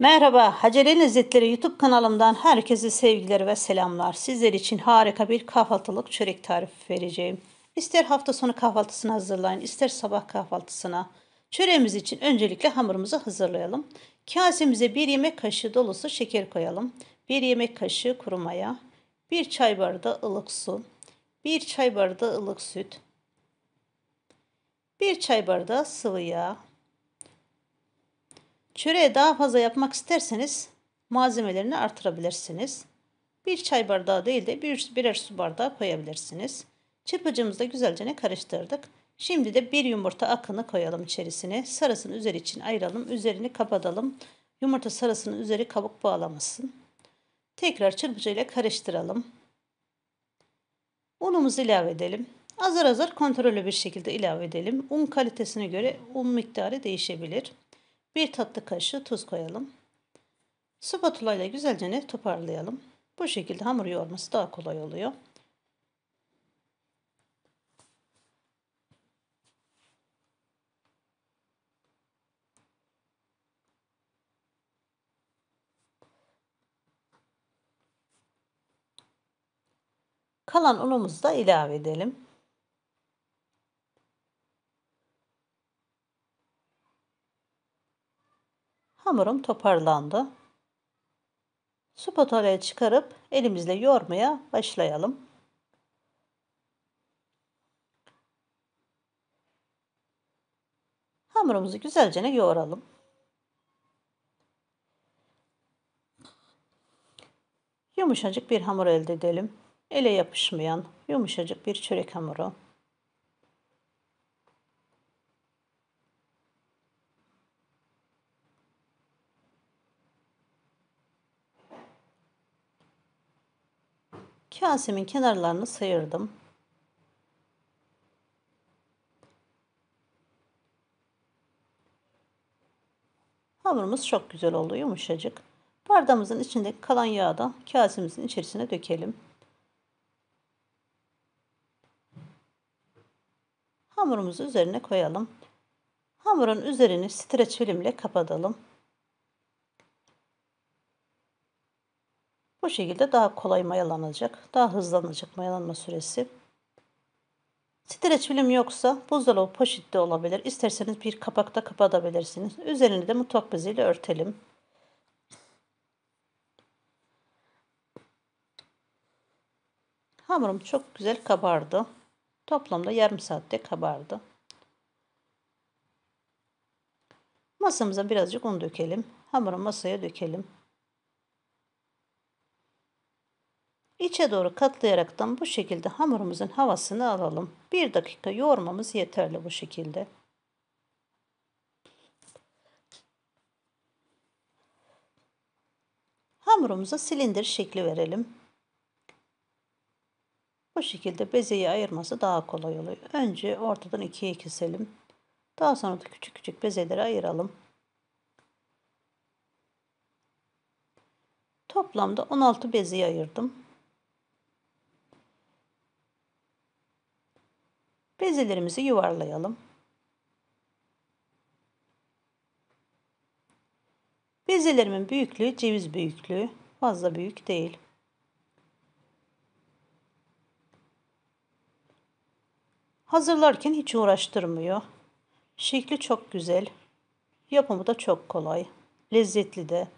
Merhaba, Haceli Lezzetleri YouTube kanalımdan herkese sevgiler ve selamlar. Sizler için harika bir kahvaltılık çörek tarifi vereceğim. İster hafta sonu kahvaltısını hazırlayın, ister sabah kahvaltısına. Çöreğimiz için öncelikle hamurumuzu hazırlayalım. Kasemize 1 yemek kaşığı dolusu şeker koyalım. 1 yemek kaşığı kuru maya, 1 çay bardağı ılık su, 1 çay bardağı ılık süt, 1 çay bardağı sıvı yağ, Çöreği daha fazla yapmak isterseniz malzemelerini artırabilirsiniz. Bir çay bardağı değil de bir, birer su bardağı koyabilirsiniz. Çırpıcımızda güzelce ne karıştırdık. Şimdi de bir yumurta akını koyalım içerisine. Sarısını üzeri için ayıralım. Üzerini kapatalım. Yumurta sarısının üzeri kabuk bağlamasın. Tekrar çırpıcıyla karıştıralım. Unumuzu ilave edelim. Azar azar kontrollü bir şekilde ilave edelim. Un kalitesine göre un miktarı değişebilir. 1 tatlı kaşığı tuz koyalım. Spatula ile güzelce toparlayalım. Bu şekilde hamur yoğurması daha kolay oluyor. Kalan unumuzu da ilave edelim. hamurum toparlandı. Su patonaya çıkarıp elimizle yoğurmaya başlayalım. Hamurumuzu güzelce yoğuralım. Yumuşacık bir hamur elde edelim. Ele yapışmayan yumuşacık bir çörek hamuru. Kasemin kenarlarını sıyırdım. Hamurumuz çok güzel oldu, yumuşacık. Bardağımızın içindeki kalan yağı da kasemizin içerisine dökelim. Hamurumuzu üzerine koyalım. Hamurun üzerini streç filmle kapatalım. Bu şekilde daha kolay mayalanacak. Daha hızlanacak mayalanma süresi. Streç film yoksa buzdolabı poşette olabilir. İsterseniz bir kapakta kapatabilirsiniz. Üzerini de mutfak beziyle örtelim. Hamurum çok güzel kabardı. Toplamda yarım saatte kabardı. Masamıza birazcık un dökelim. Hamuru masaya dökelim. İçe doğru katlayarak da bu şekilde hamurumuzun havasını alalım. Bir dakika yoğurmamız yeterli bu şekilde. Hamurumuza silindir şekli verelim. Bu şekilde bezeyi ayırması daha kolay oluyor. Önce ortadan ikiye keselim. Daha sonra da küçük küçük bezeleri ayıralım. Toplamda 16 bezeyi ayırdım. Bezelerimizi yuvarlayalım. Bezelerimin büyüklüğü ceviz büyüklüğü. Fazla büyük değil. Hazırlarken hiç uğraştırmıyor. Şekli çok güzel. Yapımı da çok kolay. Lezzetli de.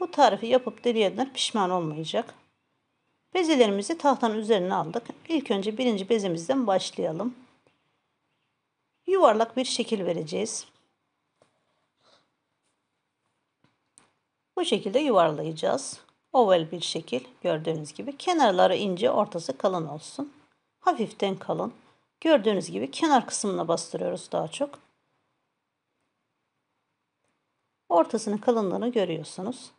Bu tarifi yapıp deneyenler pişman olmayacak. Bezelerimizi tahtanın üzerine aldık. İlk önce birinci bezemizden başlayalım. Yuvarlak bir şekil vereceğiz. Bu şekilde yuvarlayacağız. Oval bir şekil gördüğünüz gibi. Kenarları ince ortası kalın olsun. Hafiften kalın. Gördüğünüz gibi kenar kısmına bastırıyoruz daha çok. Ortasının kalınlığını görüyorsunuz.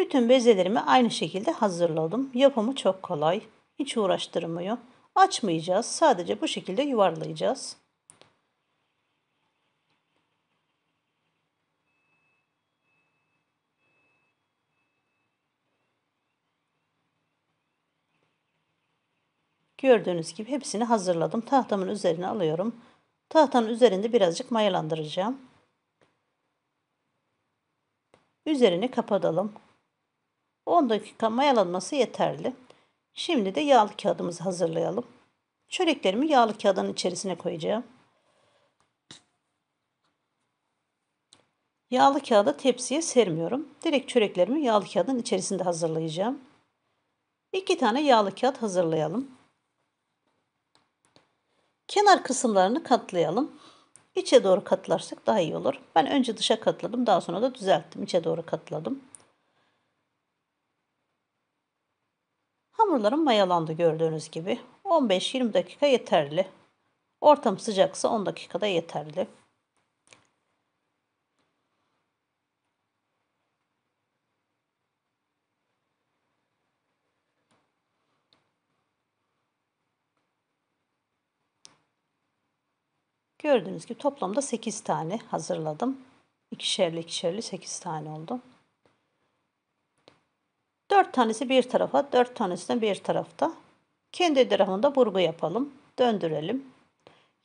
Bütün bezelerimi aynı şekilde hazırladım. Yapımı çok kolay. Hiç uğraştırmıyor. Açmayacağız. Sadece bu şekilde yuvarlayacağız. Gördüğünüz gibi hepsini hazırladım. Tahtamın üzerine alıyorum. Tahtanın üzerinde birazcık mayalandıracağım. Üzerini kapatalım. 10 dakika mayalanması yeterli. Şimdi de yağlı kağıdımızı hazırlayalım. Çöreklerimi yağlı kağıdın içerisine koyacağım. Yağlı kağıda tepsiye sermiyorum. Direkt çöreklerimi yağlı kağıdın içerisinde hazırlayacağım. İki tane yağlı kağıt hazırlayalım. Kenar kısımlarını katlayalım. İçe doğru katlarsak daha iyi olur. Ben önce dışa katladım. Daha sonra da düzelttim. İçe doğru katladım. Hamurlarım mayalandı gördüğünüz gibi. 15-20 dakika yeterli. Ortam sıcaksa 10 dakikada yeterli. Gördüğünüz gibi toplamda 8 tane hazırladım. İkişerli ikişerli 8 tane oldu. 4 tanesi bir tarafa, 4 tanesi de bir tarafta. Kendi etrafında burgu yapalım. Döndürelim.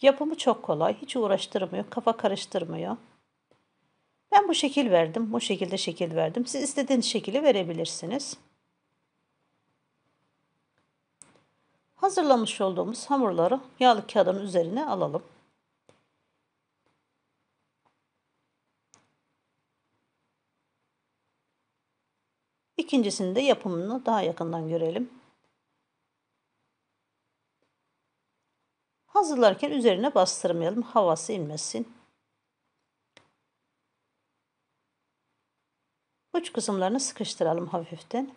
Yapımı çok kolay. Hiç uğraştırmıyor. Kafa karıştırmıyor. Ben bu şekil verdim. Bu şekilde şekil verdim. Siz istediğiniz şekli verebilirsiniz. Hazırlamış olduğumuz hamurları yağlı kağıdın üzerine alalım. İkincisini de yapımını daha yakından görelim. Hazırlarken üzerine bastırmayalım. Havası inmesin. Uç kısımlarını sıkıştıralım hafiften.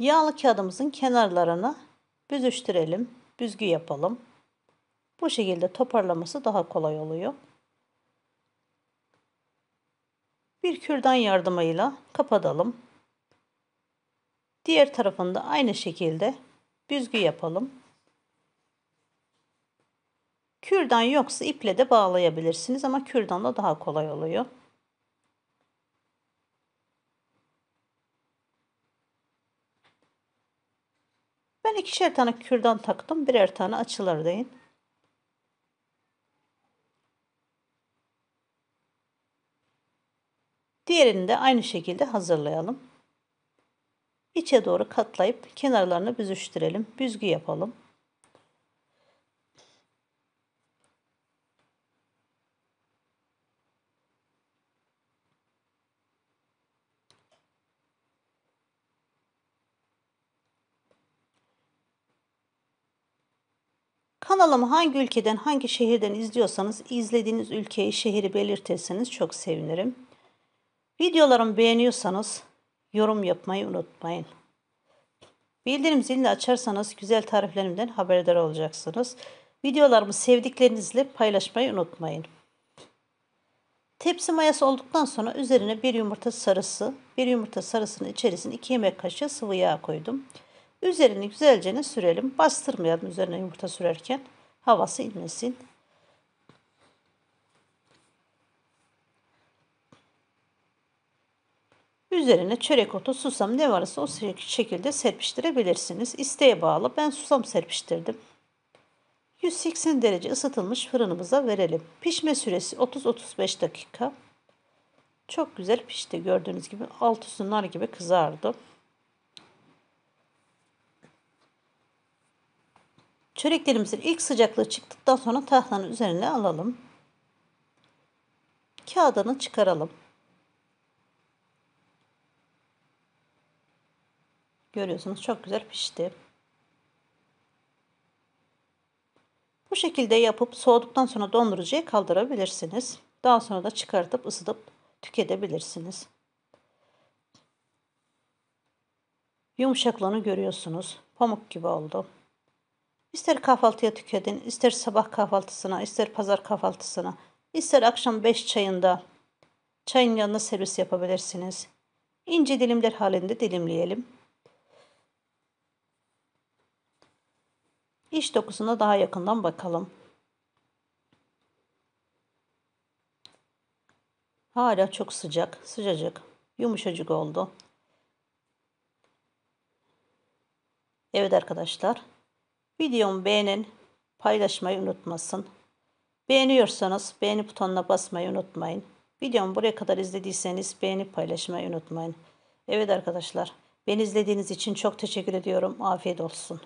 Yağlı kağıdımızın kenarlarını büzüştürelim, büzgü yapalım. Bu şekilde toparlaması daha kolay oluyor. Bir kürdan yardımıyla kapatalım. Diğer tarafında aynı şekilde büzgü yapalım. Kürdan yoksa iple de bağlayabilirsiniz ama kürdan da daha kolay oluyor. Ben ikişer tane kürdan taktım. Birer tane açılır deyin. Diğerini de aynı şekilde hazırlayalım. İçe doğru katlayıp kenarlarını büzüştürelim. Büzgü yapalım. Kanalımı hangi ülkeden, hangi şehirden izliyorsanız izlediğiniz ülkeyi, şehri belirtirseniz çok sevinirim. Videolarımı beğeniyorsanız yorum yapmayı unutmayın. Bildirim zilini açarsanız güzel tariflerimden haberdar olacaksınız. Videolarımı sevdiklerinizle paylaşmayı unutmayın. Tepsi mayası olduktan sonra üzerine bir yumurta sarısı, bir yumurta sarısının içerisine 2 yemek kaşığı sıvı yağ koydum. Üzerini güzelce sürelim. Bastırmayalım üzerine yumurta sürerken. Havası inmesin. Üzerine çörek otu, susam ne varsa o şekilde serpiştirebilirsiniz. İsteğe bağlı. Ben susam serpiştirdim. 180 derece ısıtılmış fırınımıza verelim. Pişme süresi 30-35 dakika. Çok güzel pişti. Gördüğünüz gibi alt üstü nar gibi kızardı. Çöreklerimizin ilk sıcaklığı çıktıktan sonra tahtanın üzerine alalım. Kağıdını çıkaralım. Görüyorsunuz çok güzel pişti. Bu şekilde yapıp soğuduktan sonra dondurucuya kaldırabilirsiniz. Daha sonra da çıkartıp ısıtıp tüketebilirsiniz. Yumuşaklığını görüyorsunuz. Pamuk gibi oldu. İster kahvaltıya tüketin, ister sabah kahvaltısına, ister pazar kahvaltısına, ister akşam beş çayında çayın yanına servis yapabilirsiniz. İnce dilimler halinde dilimleyelim. İş dokusuna daha yakından bakalım. Hala çok sıcak, sıcacık, yumuşacık oldu. Evet arkadaşlar. Videomu beğenin, paylaşmayı unutmasın. Beğeniyorsanız beğeni butonuna basmayı unutmayın. Videomu buraya kadar izlediyseniz beğeni paylaşmayı unutmayın. Evet arkadaşlar, beni izlediğiniz için çok teşekkür ediyorum. Afiyet olsun.